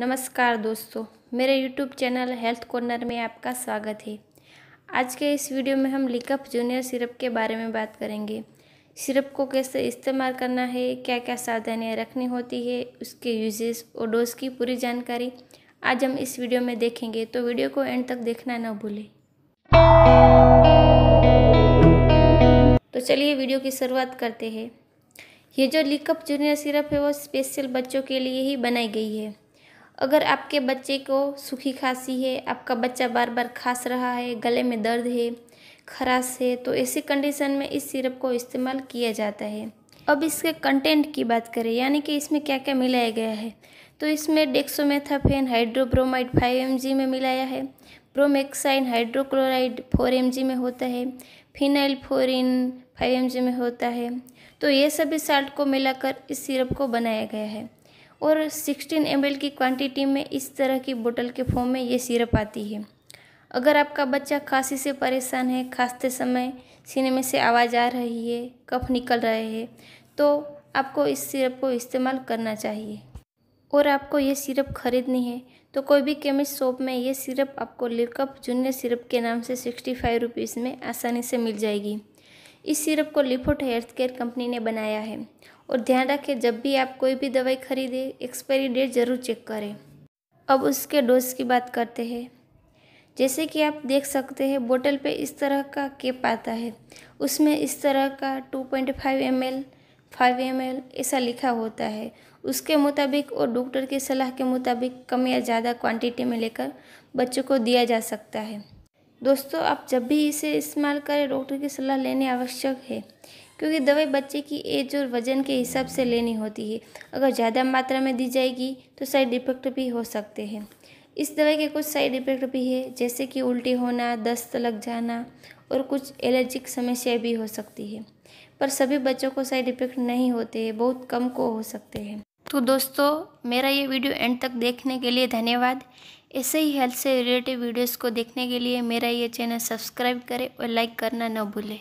नमस्कार दोस्तों मेरे YouTube चैनल हेल्थ कॉर्नर में आपका स्वागत है आज के इस वीडियो में हम लिकअप जूनियर सिरप के बारे में बात करेंगे सिरप को कैसे इस्तेमाल करना है क्या क्या सावधानियाँ रखनी होती है उसके यूजेस और डोज की पूरी जानकारी आज हम इस वीडियो में देखेंगे तो वीडियो को एंड तक देखना ना भूलें तो चलिए वीडियो की शुरुआत करते हैं ये जो लिकअप जूनियर सिरप है वो स्पेशल बच्चों के लिए ही बनाई गई है अगर आपके बच्चे को सूखी खांसी है आपका बच्चा बार बार खांस रहा है गले में दर्द है खराश है तो ऐसी कंडीशन में इस सिरप को इस्तेमाल किया जाता है अब इसके कंटेंट की बात करें यानी कि इसमें क्या क्या मिलाया गया है तो इसमें डेक्सोमेथाफेन हाइड्रोब्रोमाइड 5 एम में मिलाया है प्रोमेक्साइन हाइड्रोक्लोराइड 4 एम में होता है फिनाइल फोरिन 5 एम में होता है तो ये सभी साल्ट को मिलाकर इस सिरप को बनाया गया है और 16 एम की क्वांटिटी में इस तरह की बोतल के फॉर्म में ये सिरप आती है अगर आपका बच्चा खांसी से परेशान है खांसते समय सीने में से आवाज़ आ रही है कफ निकल रहे हैं तो आपको इस सिरप को इस्तेमाल करना चाहिए और आपको ये सिरप खरीदनी है तो कोई भी केमिस्ट शॉप में ये सिरप आपको लिकअप जूनियर सिरप के नाम से सिक्सटी फाइव रुपीज़ में आसानी से मिल जाएगी इस सिरप को लिफोट हेल्थ केयर कंपनी ने बनाया है और ध्यान रखें जब भी आप कोई भी दवाई खरीदें एक्सपायरी डेट ज़रूर चेक करें अब उसके डोज की बात करते हैं जैसे कि आप देख सकते हैं बोतल पे इस तरह का केप आता है उसमें इस तरह का 2.5 पॉइंट फाइव एम एल फाइव एम एल ऐसा लिखा होता है उसके मुताबिक और डॉक्टर की सलाह के मुताबिक कम या ज़्यादा क्वांटिटी में लेकर बच्चों को दिया जा सकता है दोस्तों आप जब भी इसे इस्तेमाल करें डॉक्टर की सलाह लेने आवश्यक है क्योंकि दवाई बच्चे की एज और वज़न के हिसाब से लेनी होती है अगर ज़्यादा मात्रा में दी जाएगी तो साइड इफ़ेक्ट भी हो सकते हैं इस दवाई के कुछ साइड इफ़ेक्ट भी है जैसे कि उल्टी होना दस्त लग जाना और कुछ एलर्जिक समस्याएं भी हो सकती है पर सभी बच्चों को साइड इफ़ेक्ट नहीं होते हैं बहुत कम को हो सकते हैं तो दोस्तों मेरा ये वीडियो एंड तक देखने के लिए धन्यवाद ऐसे ही हेल्थ से रिलेटेड वीडियोस को देखने के लिए मेरा ये चैनल सब्सक्राइब करें और लाइक करना न भूलें